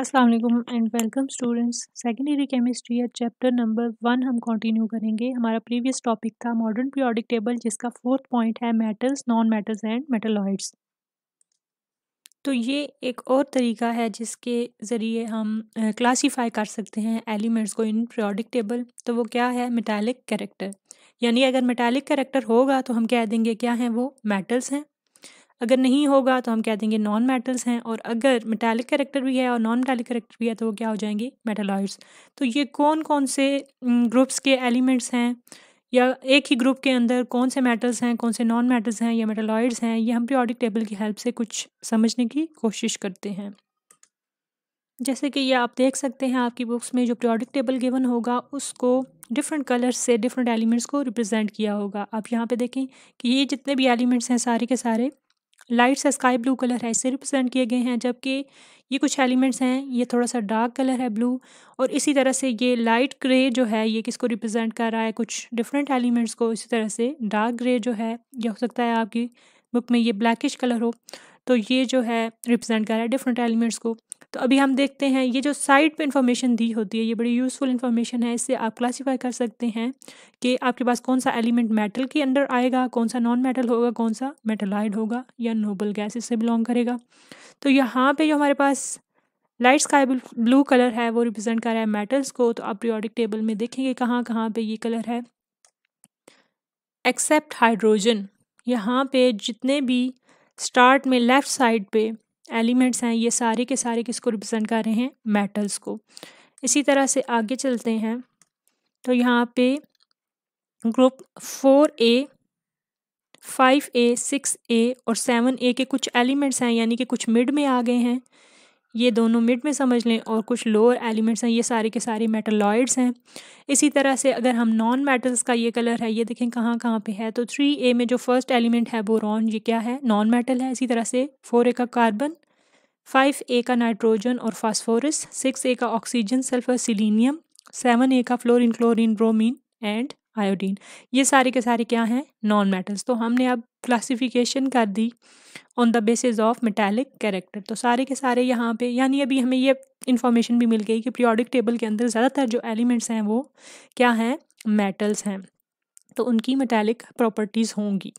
अस्सलाम वालेकुम and welcome students secondary chemistry या चैप्टर नंबर वन हम कंटिन्यू करेंगे हमारा प्रीवियस टॉपिक था मॉडर्न पीरियोडिक टेबल जिसका फोर्थ पॉइंट है metals non metals and metalloids तो ये एक और तरीका है जिसके ज़रिए हम क्लासीफाई कर सकते हैं एलिमेंट्स को इन पीरियोडिक टेबल तो वो क्या है मेटालिक करेक्टर यानी अगर मेटालिक करेक्टर होगा तो हम कह देंगे क्या हैं वो मेटल्स हैं अगर नहीं होगा तो हम कह देंगे नॉन मेटल्स हैं और अगर मेटालिक करेक्टर भी है और नॉन मेटालिक करेक्टर भी है तो वो क्या हो जाएंगे मेटालॉइड्स तो ये कौन कौन से ग्रुप्स के एलिमेंट्स हैं या एक ही ग्रुप के अंदर कौन से मेटल्स हैं कौन से नॉन मेटल्स हैं या मेटालॉइड्स हैं ये हम पीरियोडिक टेबल की हेल्प से कुछ समझने की कोशिश करते हैं जैसे कि ये आप देख सकते हैं आपकी बुक्स में जो पीरियोडिक टेबल गिवन होगा उसको डिफरेंट कलर्स से डिफरेंट एलिमेंट्स को रिप्रेजेंट किया होगा आप यहाँ पे देखें कि ये जितने भी एलिमेंट्स हैं सारे के सारे लाइट्स स्काई ब्लू कलर है इससे रिप्रेजेंट किए गए हैं जबकि ये कुछ एलिमेंट्स हैं ये थोड़ा सा डार्क कलर है ब्लू और इसी तरह से ये लाइट ग्रे जो है ये किसको रिप्रेजेंट कर रहा है कुछ डिफरेंट एलिमेंट्स को इसी तरह से डार्क ग्रे जो है ये हो सकता है आपकी बुक में ये ब्लैकिश कलर हो तो ये जो है रिप्रेजेंट कर रहा है डिफरेंट एलिमेंट्स को तो अभी हम देखते हैं ये जो साइट पे इन्फॉर्मेशन दी होती है ये बड़ी यूज़फुल इन्फॉर्मेशन है इससे आप क्लासीफाई कर सकते हैं कि आपके पास कौन सा एलिमेंट मेटल के अंडर आएगा कौन सा नॉन मेटल होगा कौन सा मेटलाइड होगा या नोबल गैस इससे बिलोंग करेगा तो यहाँ पे जो हमारे पास लाइट स्काई ब्लू कलर है वो रिप्रेजेंट कर रहा है मेटल्स को तो आप प्रियोडिक टेबल में देखेंगे कहाँ कहाँ पर ये कलर है एक्सेप्ट हाइड्रोजन यहाँ पे जितने भी स्टार्ट में लेफ़्ट साइड पर एलिमेंट्स हैं ये सारे के सारे किसको रिप्रेजेंट कर रहे हैं मेटल्स को इसी तरह से आगे चलते हैं तो यहाँ पे group four A five A six A और सेवन ए के कुछ एलिमेंट्स हैं यानी कि कुछ मिड में आ गए हैं ये दोनों मिड में समझ लें और कुछ लोअर एलिमेंट्स हैं ये सारे के सारे मेटलॉइड्स हैं इसी तरह से अगर हम नॉन मेटल्स का ये कलर है ये देखें कहाँ कहाँ पे है तो थ्री ए में जो फर्स्ट एलिमेंट है बोरॉन ये क्या है नॉन मेटल है इसी तरह से फोर ए का कार्बन फाइव ए का नाइट्रोजन और फॉस्फोरस सिक्स ए का oxygen sulphur selenium seven A का fluorine chlorine bromine and iodine ये सारे के सारे क्या हैं नॉन मेटल्स तो हमने अब क्लासिफिकेशन कर दी on the basis of metallic character तो सारे के सारे यहाँ पे यानी अभी हमें ये इन्फॉर्मेशन भी मिल गई कि प्रियोडिक टेबल के अंदर ज़्यादातर जो एलिमेंट्स हैं वो क्या हैं मेटल्स हैं तो उनकी मेटेलिक प्रॉपर्टीज़ होंगी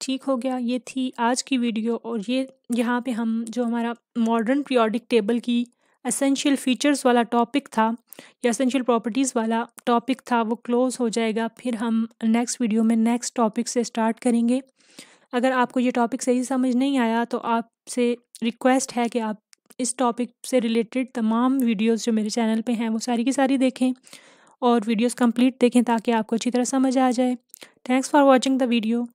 ठीक हो गया ये थी आज की वीडियो और ये यहाँ पे हम जो हमारा मॉडर्न प्रियोडिक टेबल की असेंशियल फीचर्स वाला टॉपिक था या असेंशियल प्रॉपर्टीज़ वाला टॉपिक था वो क्लोज़ हो जाएगा फिर हम नेक्स्ट वीडियो में नेक्स्ट टॉपिक से स्टार्ट करेंगे अगर आपको ये टॉपिक सही समझ नहीं आया तो आपसे रिक्वेस्ट है कि आप इस टॉपिक से रिलेटेड तमाम वीडियोस जो मेरे चैनल पे हैं वो सारी की सारी देखें और वीडियोस कंप्लीट देखें ताकि आपको अच्छी तरह समझ आ जाए thanks for watching the video